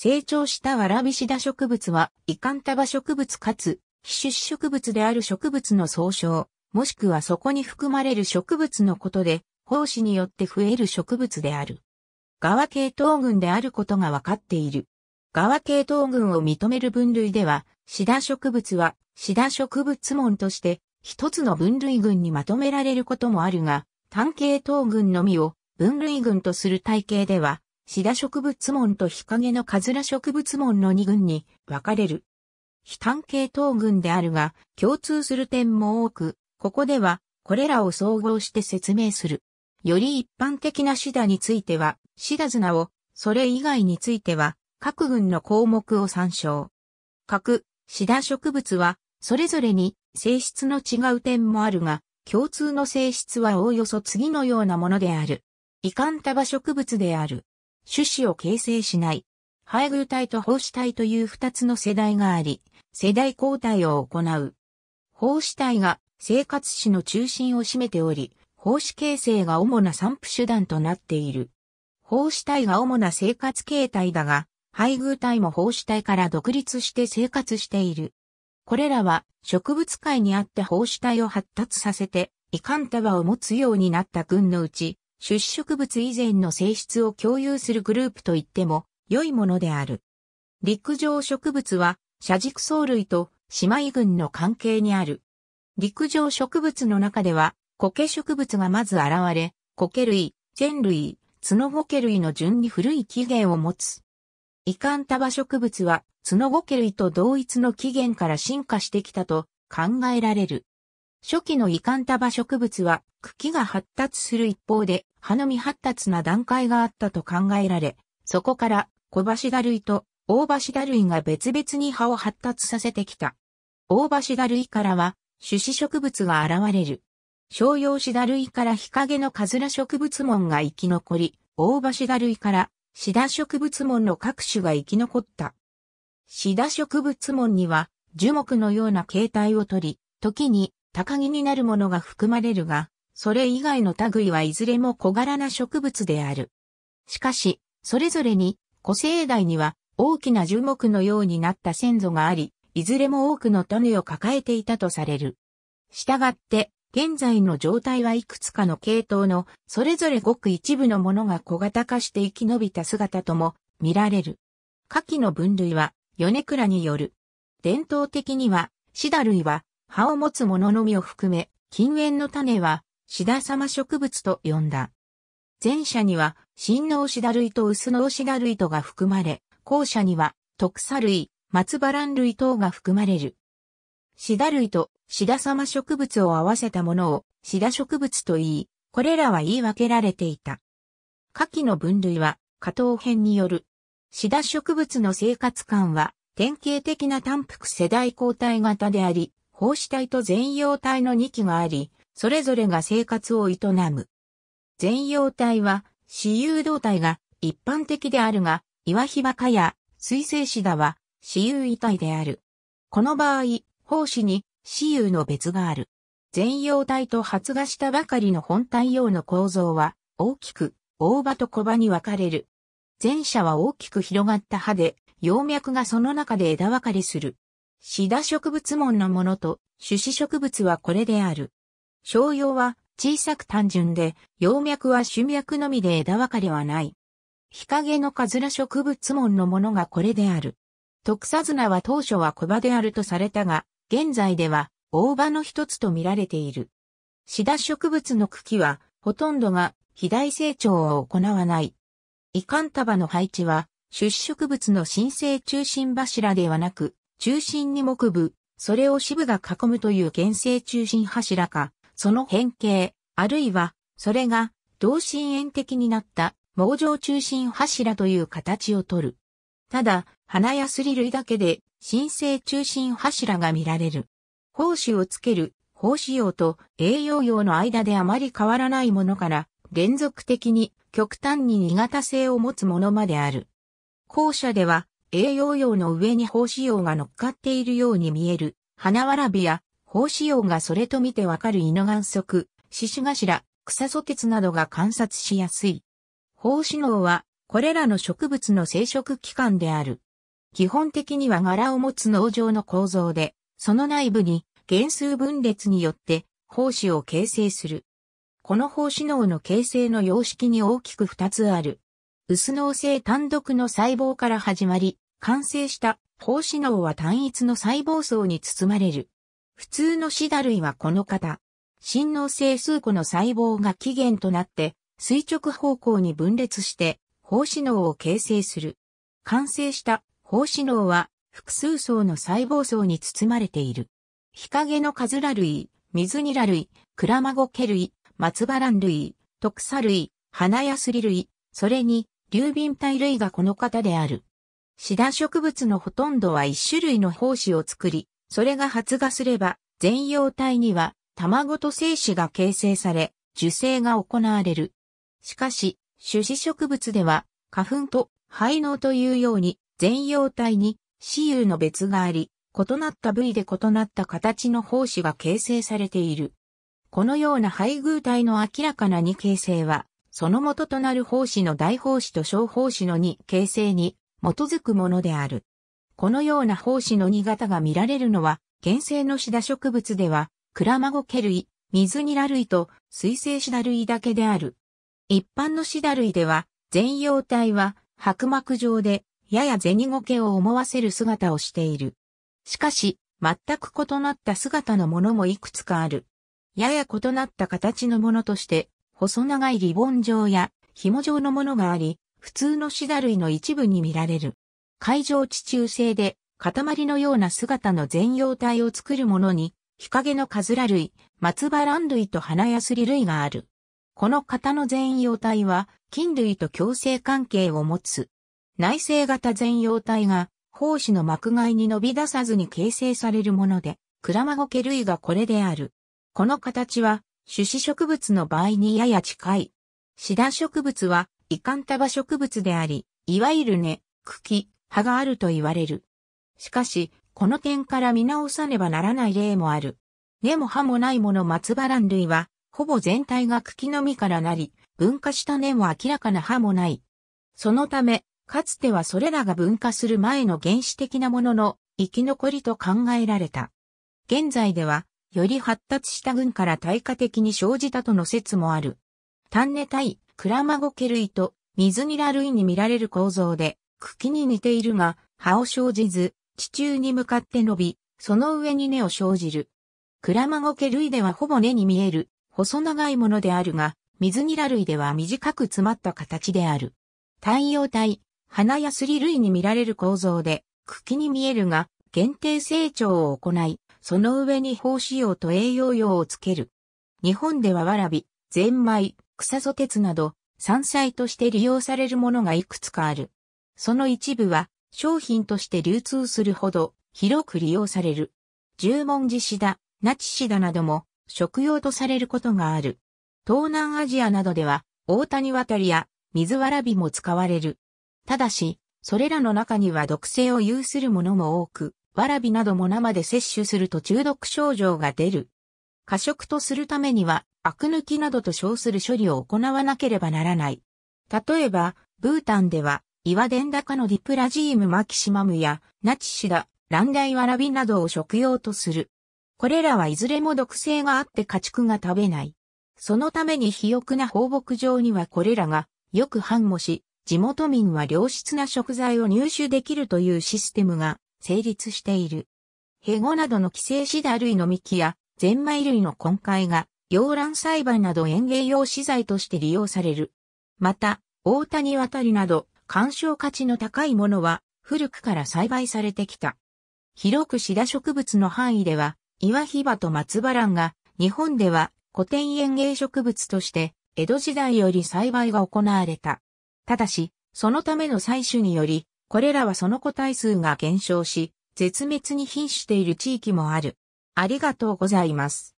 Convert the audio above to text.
成長したわらびシダ植物は、イカンタバ植物かつ、非種子植物である植物の総称、もしくはそこに含まれる植物のことで、胞子によって増える植物である。側系統群であることがわかっている。側系統群を認める分類では、シダ植物は、シダ植物門として、一つの分類群にまとめられることもあるが、単系統群のみを分類群とする体系では、シダ植物門と日陰のカズラ植物門の2群に分かれる。非単系統群であるが、共通する点も多く、ここでは、これらを総合して説明する。より一般的なシダについては、シダズナを、それ以外については、各群の項目を参照。各、シダ植物は、それぞれに性質の違う点もあるが、共通の性質はおおよそ次のようなものである。イカンタバ植物である。種子を形成しない。配偶体と胞子体という二つの世代があり、世代交代を行う。胞子体が生活史の中心を占めており、胞子形成が主な散布手段となっている。胞子体が主な生活形態だが、配偶体も胞子体から独立して生活している。これらは植物界にあって胞子体を発達させて、遺憾束を持つようになった群のうち、出植物以前の性質を共有するグループといっても良いものである。陸上植物は、車軸藻類と姉妹群の関係にある。陸上植物の中では、苔植物がまず現れ、苔類、全類、ツノゴケ類の順に古い起源を持つ。遺憾束植物は、ツノゴケ類と同一の起源から進化してきたと考えられる。初期の遺憾束植物は、茎が発達する一方で、歯の未発達な段階があったと考えられ、そこから小橋だ類と大橋だ類が別々に歯を発達させてきた。大橋だ類からは種子植物が現れる。商用シダ類から日陰のカズラ植物門が生き残り、大橋シダ類からシダ植物門の各種が生き残った。シダ植物門には樹木のような形態をとり、時に高木になるものが含まれるが、それ以外の類はいずれも小柄な植物である。しかし、それぞれに古生代には大きな樹木のようになった先祖があり、いずれも多くの種を抱えていたとされる。したがって、現在の状態はいくつかの系統の、それぞれごく一部のものが小型化して生き延びた姿とも見られる。下記の分類は、米倉による。伝統的には、シダ類は、葉を持つもののみを含め、禁煙の種は、シダ様植物と呼んだ。前者には、新脳シダ類と薄脳シダ類とが含まれ、後者には、特茶類、松原類等が含まれる。シダ類とシダ様植物を合わせたものをシダ植物と言い、これらは言い分けられていた。下記の分類は、下等編による。シダ植物の生活感は、典型的な単幅世代交代型であり、胞子体と全葉体の2期があり、それぞれが生活を営む。全容体は、私有動体が一般的であるが、岩ひばかや水生シダは私有遺体である。この場合、胞子に私有の別がある。全容体と発芽したばかりの本体用の構造は大きく大葉と小葉に分かれる。前者は大きく広がった葉で、葉脈がその中で枝分かれする。シダ植物門のものと種子植物はこれである。商用は小さく単純で、葉脈は種脈のみで枝分かれはない。日陰のカズラ植物門のものがこれである。特サズナは当初は小葉であるとされたが、現在では大葉の一つと見られている。シダ植物の茎は、ほとんどが肥大成長を行わない。イカン束の配置は、出植物の新生中心柱ではなく、中心に木部、それを支部が囲むという原生中心柱か、その変形、あるいは、それが、同心円的になった、網状中心柱という形をとる。ただ、花やすり類だけで、新生中心柱が見られる。胞子をつける、胞子葉と栄養葉の間であまり変わらないものから、連続的に極端に2型性を持つものまである。後者では、栄養葉の上に胞子葉が乗っかっているように見える、花わらびや胞子葉がそれと見てわかる胃の眼足、獅子頭、草素鉄などが観察しやすい。胞子脳は、これらの植物の生殖器官である。基本的には柄を持つ農場の構造で、その内部に原数分裂によって胞子を形成する。この胞子脳の形成の様式に大きく2つある。薄脳性単独の細胞から始まり、完成した胞子脳は単一の細胞層に包まれる。普通のシダ類はこの型。心能性数個の細胞が起源となって、垂直方向に分裂して、胞子脳を形成する。完成した胞子脳は、複数層の細胞層に包まれている。日陰のカズラ類、水ニラ類、クラマゴケ類、松ラン類、クサ類、花ヤスリ類、それに、流瓶体類がこの型である。シダ植物のほとんどは一種類の胞子を作り、それが発芽すれば、全葉体には卵と精子が形成され、受精が行われる。しかし、種子植物では、花粉と肺脳というように、全葉体に雌雄の別があり、異なった部位で異なった形の胞子が形成されている。このような配偶体の明らかな二形成は、その元となる胞子の大胞子と小胞子の二形成に基づくものである。このような胞子の2型が見られるのは、原生のシダ植物では、クラマゴケ類、水ニラ類と水性シダ類だけである。一般のシダ類では、全葉体は白膜状で、ややゼニゴケを思わせる姿をしている。しかし、全く異なった姿のものもいくつかある。やや異なった形のものとして、細長いリボン状や紐状のものがあり、普通のシダ類の一部に見られる。海上地中性で塊のような姿の全葉体を作るものに、日陰のカズラ類、松葉蘭類と花やすり類がある。この型の全葉体は、菌類と共生関係を持つ。内生型全葉体が、胞子の膜外に伸び出さずに形成されるもので、クラマゴケ類がこれである。この形は、種子植物の場合にやや近い。シダ植物は、イカンタバ植物であり、いわゆる根、茎、派があると言われる。しかし、この点から見直さねばならない例もある。根も葉もないもの松葉蘭類は、ほぼ全体が茎の実からなり、分化した根も明らかな葉もない。そのため、かつてはそれらが分化する前の原始的なものの生き残りと考えられた。現在では、より発達した群から対価的に生じたとの説もある。ンネ対クラマゴケ類と水ニラ類に見られる構造で、茎に似ているが、葉を生じず、地中に向かって伸び、その上に根を生じる。クラマゴケ類ではほぼ根に見える、細長いものであるが、水ニラ類では短く詰まった形である。太陽体、花やすり類に見られる構造で、茎に見えるが、限定成長を行い、その上に胞子用と栄養用をつける。日本ではわらび、ゼンマイ、草ソテツなど、山菜として利用されるものがいくつかある。その一部は商品として流通するほど広く利用される。十文字シダ、ナチシダなども食用とされることがある。東南アジアなどでは大谷渡りや水わらびも使われる。ただし、それらの中には毒性を有するものも多く、わらびなども生で摂取すると中毒症状が出る。過食とするためには、アク抜きなどと称する処理を行わなければならない。例えば、ブータンでは、岩伝高のディプラジームマキシマムや、ナチシダ、ランダイワラビなどを食用とする。これらはいずれも毒性があって家畜が食べない。そのために肥沃な放牧場にはこれらがよく繁茂し、地元民は良質な食材を入手できるというシステムが成立している。ヘゴなどの寄生シダ類の幹や、ゼンマイ類の根幹が、洋卵栽培など園芸用資材として利用される。また、大谷渡りなど、鑑賞価値の高いものは古くから栽培されてきた。広くシダ植物の範囲では、岩ヒバと松バランが日本では古典園芸植物として江戸時代より栽培が行われた。ただし、そのための採取により、これらはその個体数が減少し、絶滅に瀕している地域もある。ありがとうございます。